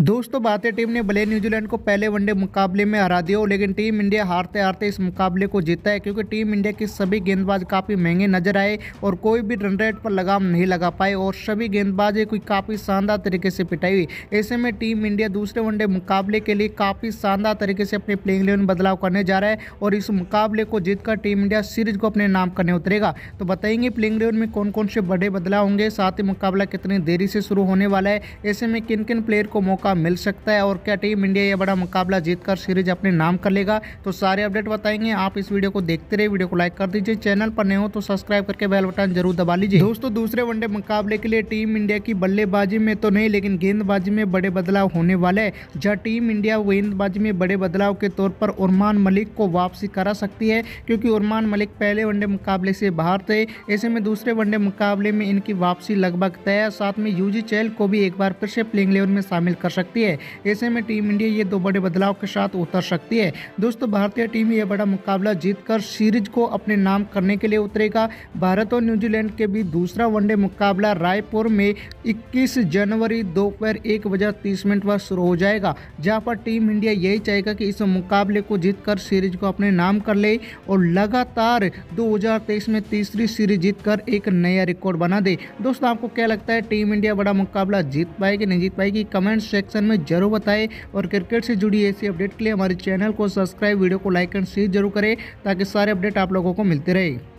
दोस्तों भारतीय टीम ने भले न्यूजीलैंड को पहले वनडे मुकाबले में हरा दिया लेकिन टीम इंडिया हारते हारते इस मुकाबले को जीता है क्योंकि टीम इंडिया के सभी गेंदबाज काफ़ी महंगे नजर आए और कोई भी रन रेट पर लगाम नहीं लगा पाए और सभी गेंदबाजें कोई काफ़ी शानदार तरीके से पिटाई हुई ऐसे में टीम इंडिया दूसरे वनडे मुकाबले के लिए काफ़ी शानदार तरीके से अपने प्लेइंग इलेवन बदलाव करने जा रहा है और इस मुकाबले को जीतकर टीम इंडिया सीरीज को अपने नाम करने उतरेगा तो बताएंगे प्लेइंग इलेवन में कौन कौन से बड़े बदलाव होंगे साथ ही मुकाबला कितनी देरी से शुरू होने वाला है ऐसे में किन किन प्लेयर को मौका मौका मिल सकता है और क्या टीम इंडिया ये बड़ा मुकाबला जीतकर सीरीज अपने नाम कर लेगा तो सारे अपडेट बताएंगे आप इस वीडियो को देखते रहे वीडियो को लाइक कर दीजिए चैनल पर नहीं हो तो सब्सक्राइब करके बेल बटन जरूर दबा लीजिए दोस्तों दूसरे वनडे मुकाबले के लिए टीम इंडिया की बल्लेबाजी में तो नहीं लेकिन गेंदबाजी में बड़े बदलाव होने वाले हैं जहाँ टीम इंडिया गेंदबाजी में बड़े बदलाव के तौर पर उरमान मलिक को वापसी करा सकती है क्योंकि उरमान मलिक पहले वनडे मुकाबले से बाहर थे ऐसे में दूसरे वनडे मुकाबले में इनकी वापसी लगभग तय साथ में यूजी चैल को भी एक बार फिर से प्लेइंग लेवल में शामिल कर सकती है ऐसे में टीम इंडिया ये दो बड़े बदलाव के साथ उतर सकती है दोस्तों भारतीय टीम यह बड़ा मुकाबला जीतकर सीरीज को अपने नाम करने के लिए उतरेगा भारत और न्यूजीलैंड के बीच दूसरा वनडे मुकाबला रायपुर में 21 जनवरी दोपहर एक बजे तीस मिनट पर शुरू हो जाएगा जहां पर टीम इंडिया यही चाहेगा कि इस मुकाबले को जीतकर सीरीज को अपने नाम कर ले और लगातार 2023 में तीसरी सीरीज जीतकर एक नया रिकॉर्ड बना दे दोस्तों आपको क्या लगता है टीम इंडिया बड़ा मुकाबला जीत पाएगी नहीं जीत पाएगी कमेंट सेक्शन सेक्शन में जरूर बताएं और क्रिकेट से जुड़ी ऐसी अपडेट के लिए हमारे चैनल को सब्सक्राइब वीडियो को लाइक एंड शेयर जरूर करें ताकि सारे अपडेट आप लोगों को मिलते रहे